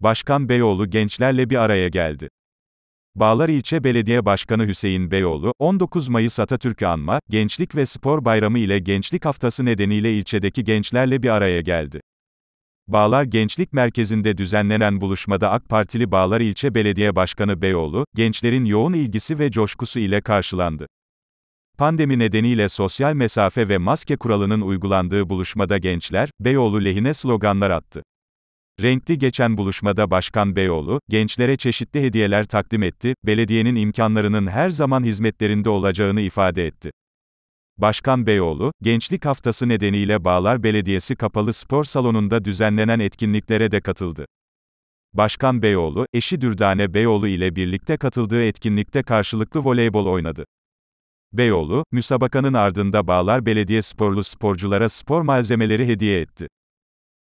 Başkan Beyoğlu gençlerle bir araya geldi. Bağlar İlçe Belediye Başkanı Hüseyin Beyoğlu, 19 Mayıs Atatürk'ü anma, Gençlik ve Spor Bayramı ile Gençlik Haftası nedeniyle ilçedeki gençlerle bir araya geldi. Bağlar Gençlik Merkezi'nde düzenlenen buluşmada AK Partili Bağlar İlçe Belediye Başkanı Beyoğlu, gençlerin yoğun ilgisi ve coşkusu ile karşılandı. Pandemi nedeniyle sosyal mesafe ve maske kuralının uygulandığı buluşmada gençler, Beyoğlu lehine sloganlar attı. Renkli geçen buluşmada Başkan Beyoğlu, gençlere çeşitli hediyeler takdim etti, belediyenin imkanlarının her zaman hizmetlerinde olacağını ifade etti. Başkan Beyoğlu, Gençlik Haftası nedeniyle Bağlar Belediyesi Kapalı Spor Salonu'nda düzenlenen etkinliklere de katıldı. Başkan Beyoğlu, eşi Dürdane Beyoğlu ile birlikte katıldığı etkinlikte karşılıklı voleybol oynadı. Beyoğlu, müsabakanın ardında Bağlar Belediye sporlu sporculara spor malzemeleri hediye etti.